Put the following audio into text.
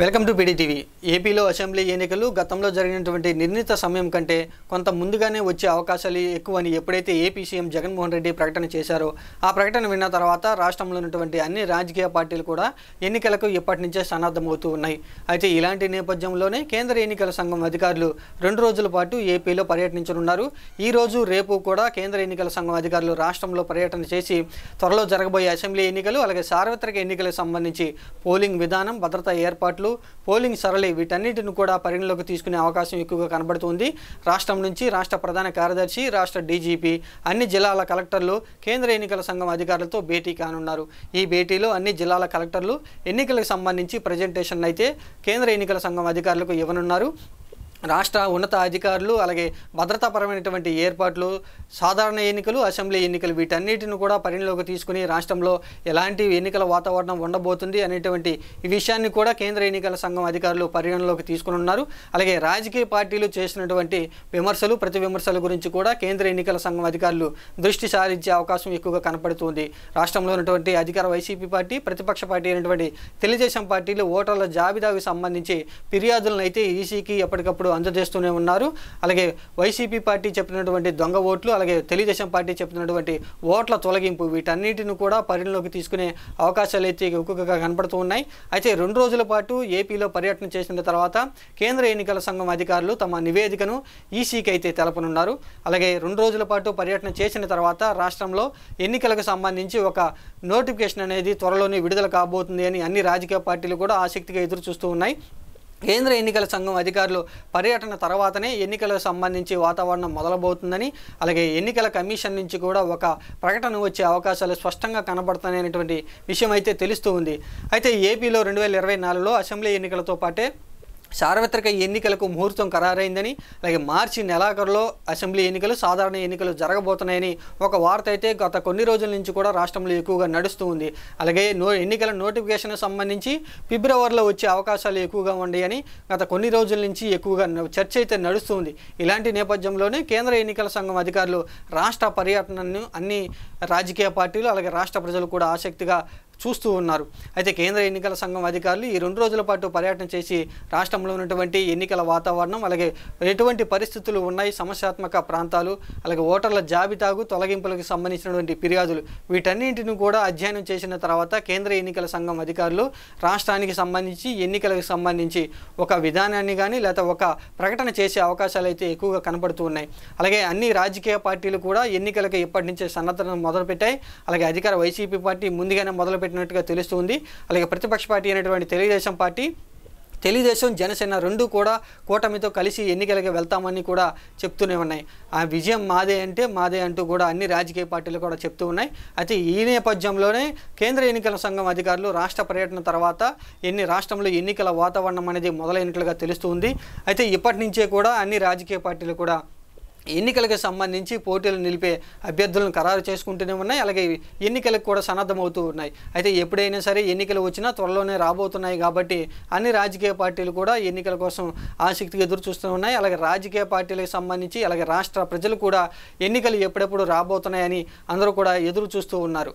welcome to PDTV ఏపీలో assembly ఎన్నికలు గతంలో జరిగినటువంటి నిర్ణీత సమయం కంటే కొంత ముందుగానే వచ్చే అవకాశాలు ఎక్కువని ఎప్పుడైతే ఏపీ సీఎం జగన్మోహన్ రెడ్డి ప్రకటన చేశారో ఆ ప్రకటన విన్న తర్వాత రాష్ట్రంలో ఉన్నటువంటి అన్ని రాజకీయ పార్టీలు కూడా ఎన్నికలకు ఇప్పటి నుంచే సన్నద్ధమవుతూ ఉన్నాయి అయితే ఇలాంటి నేపథ్యంలోనే కేంద్ర ఎన్నికల సంఘం అధికారులు రెండు రోజుల పాటు ఏపీలో పర్యటించనున్నారు ఈ రోజు రేపు కూడా కేంద్ర ఎన్నికల సంఘం అధికారులు రాష్ట్రంలో పర్యటన చేసి త్వరలో జరగబోయే అసెంబ్లీ ఎన్నికలు అలాగే సార్వత్రిక ఎన్నికలకు సంబంధించి పోలింగ్ విధానం భద్రతా ఏర్పాట్లు ఉన్నట్లు పోలింగ్ సరళి వీటన్నిటిని కూడా పరిగణలోకి తీసుకునే అవకాశం ఎక్కువగా కనబడుతుంది రాష్ట్రం నుంచి రాష్ట్ర ప్రధాన కార్యదర్శి రాష్ట్ర డీజీపీ అన్ని జిల్లాల కలెక్టర్లు కేంద్ర ఎన్నికల సంఘం అధికారులతో భేటీ కానున్నారు ఈ భేటీలో అన్ని జిల్లాల కలెక్టర్లు ఎన్నికలకు సంబంధించి ప్రజెంటేషన్ అయితే కేంద్ర ఎన్నికల సంఘం అధికారులకు ఇవ్వనున్నారు రాష్ట్ర ఉన్నత అధికారులు అలాగే భద్రతాపరమైనటువంటి ఏర్పాట్లు సాధారణ ఎన్నికలు అసెంబ్లీ ఎన్నికలు వీటన్నిటిని కూడా పరిణిలోకి తీసుకుని రాష్ట్రంలో ఎలాంటి ఎన్నికల వాతావరణం ఉండబోతుంది అనేటువంటి ఈ విషయాన్ని కూడా కేంద్ర ఎన్నికల సంఘం అధికారులు పరిగణలోకి తీసుకుని ఉన్నారు అలాగే రాజకీయ పార్టీలు చేసినటువంటి విమర్శలు ప్రతి విమర్శల గురించి కూడా కేంద్ర ఎన్నికల సంఘం అధికారులు దృష్టి సారించే అవకాశం ఎక్కువగా కనపడుతుంది రాష్ట్రంలో ఉన్నటువంటి అధికార వైసీపీ పార్టీ ప్రతిపక్ష పార్టీ అయినటువంటి తెలుగుదేశం పార్టీలు ఓటర్ల జాబితాకు సంబంధించి ఫిర్యాదులను అయితే ఈసీకి ఎప్పటికప్పుడు అందజేస్తూనే ఉన్నారు అలాగే వైసీపీ పార్టీ చెప్పినటువంటి దొంగ ఓట్లు అలాగే తెలుగుదేశం పార్టీ చెప్పినటువంటి ఓట్ల తొలగింపు వీటన్నిటిని కూడా పరిగణలోకి తీసుకునే అవకాశాలు అయితే ఒక్కొక్కగా కనపడుతూ ఉన్నాయి అయితే రెండు రోజుల పాటు ఏపీలో పర్యటన చేసిన తర్వాత కేంద్ర ఎన్నికల సంఘం అధికారులు తమ నివేదికను ఈసీకి అయితే తెలపనున్నారు అలాగే రెండు రోజుల పాటు పర్యటన చేసిన తర్వాత రాష్ట్రంలో ఎన్నికలకు సంబంధించి ఒక నోటిఫికేషన్ అనేది త్వరలోనే విడుదల కాబోతుంది అని అన్ని రాజకీయ పార్టీలు కూడా ఆసక్తిగా ఎదురు చూస్తూ ఉన్నాయి కేంద్ర ఎన్నికల సంఘం అధికారులు పర్యటన తర్వాతనే ఎన్నికలకు సంబంధించి వాతావరణం మొదలబోతుందని అలాగే ఎన్నికల కమిషన్ నుంచి కూడా ఒక ప్రకటన వచ్చే అవకాశాలు స్పష్టంగా కనబడుతున్నాయనేటువంటి విషయం అయితే తెలుస్తూ ఉంది అయితే ఏపీలో రెండు వేల ఇరవై నాలుగులో అసెంబ్లీ ఎన్నికలతో పాటే సార్వత్రిక ఎన్నికలకు ముహూర్తం ఖరారైందని అలాగే మార్చి నెలాఖరులో అసెంబ్లీ ఎన్నికలు సాధారణ ఎన్నికలు జరగబోతున్నాయని ఒక వార్త అయితే గత కొన్ని రోజుల నుంచి కూడా రాష్ట్రంలో ఎక్కువగా నడుస్తూ ఉంది అలాగే నో ఎన్నికల నోటిఫికేషన్ సంబంధించి ఫిబ్రవరిలో వచ్చే అవకాశాలు ఎక్కువగా ఉన్నాయని గత కొన్ని రోజుల నుంచి ఎక్కువగా చర్చ అయితే నడుస్తుంది ఇలాంటి నేపథ్యంలోనే కేంద్ర ఎన్నికల సంఘం అధికారులు రాష్ట్ర పర్యటనను అన్ని రాజకీయ పార్టీలు అలాగే రాష్ట్ర ప్రజలు కూడా ఆసక్తిగా చూస్తూ ఉన్నారు అయితే కేంద్ర ఎన్నికల సంఘం అధికారులు ఈ రెండు రోజుల పాటు పర్యటన చేసి రాష్ట్రంలో ఉన్నటువంటి ఎన్నికల వాతావరణం అలాగే ఎటువంటి పరిస్థితులు ఉన్నాయి సమస్యాత్మక ప్రాంతాలు అలాగే ఓటర్ల జాబితాకు తొలగింపులకు సంబంధించినటువంటి ఫిర్యాదులు వీటన్నింటిని కూడా అధ్యయనం చేసిన తర్వాత కేంద్ర ఎన్నికల సంఘం అధికారులు రాష్ట్రానికి సంబంధించి ఎన్నికలకు సంబంధించి ఒక విధానాన్ని కానీ లేదా ఒక ప్రకటన చేసే అవకాశాలు అయితే ఎక్కువగా కనపడుతూ ఉన్నాయి అలాగే అన్ని రాజకీయ పార్టీలు కూడా ఎన్నికలకు ఇప్పటి నుంచే సన్నద్ధతను మొదలుపెట్టాయి అలాగే అధికార వైసీపీ పార్టీ ముందుగానే మొదలు పెట్టినట్టుగా తెలుస్తుంది అలాగే ప్రతిపక్ష పార్టీ అయినటువంటి తెలుగుదేశం పార్టీ తెలుగుదేశం జనసేన రెండు కూడా కూటమితో కలిసి ఎన్నికలకి వెళ్తామని కూడా చెప్తూనే ఉన్నాయి ఆ విజయం మాదే అంటే మాదే అంటూ కూడా అన్ని రాజకీయ పార్టీలు కూడా చెప్తూ ఉన్నాయి అయితే ఈ నేపథ్యంలోనే కేంద్ర ఎన్నికల సంఘం అధికారులు రాష్ట్ర పర్యటన తర్వాత ఎన్ని రాష్ట్రంలో ఎన్నికల వాతావరణం అనేది మొదలైనట్లుగా తెలుస్తుంది అయితే ఇప్పటి నుంచే కూడా అన్ని రాజకీయ పార్టీలు కూడా ఎన్నికలకు సంబంధించి పోటీలు నిలిపే అభ్యర్థులను ఖరారు చేసుకుంటూనే ఉన్నాయి అలాగే ఎన్నికలకు కూడా సన్నద్ధమవుతూ ఉన్నాయి అయితే ఎప్పుడైనా సరే ఎన్నికలు వచ్చినా త్వరలోనే రాబోతున్నాయి కాబట్టి అన్ని రాజకీయ పార్టీలు కూడా ఎన్నికల కోసం ఆసక్తిగా ఎదురు చూస్తూ ఉన్నాయి అలాగే రాజకీయ పార్టీలకు సంబంధించి అలాగే రాష్ట్ర ప్రజలు కూడా ఎన్నికలు ఎప్పుడెప్పుడు రాబోతున్నాయని అందరూ కూడా ఎదురు చూస్తూ ఉన్నారు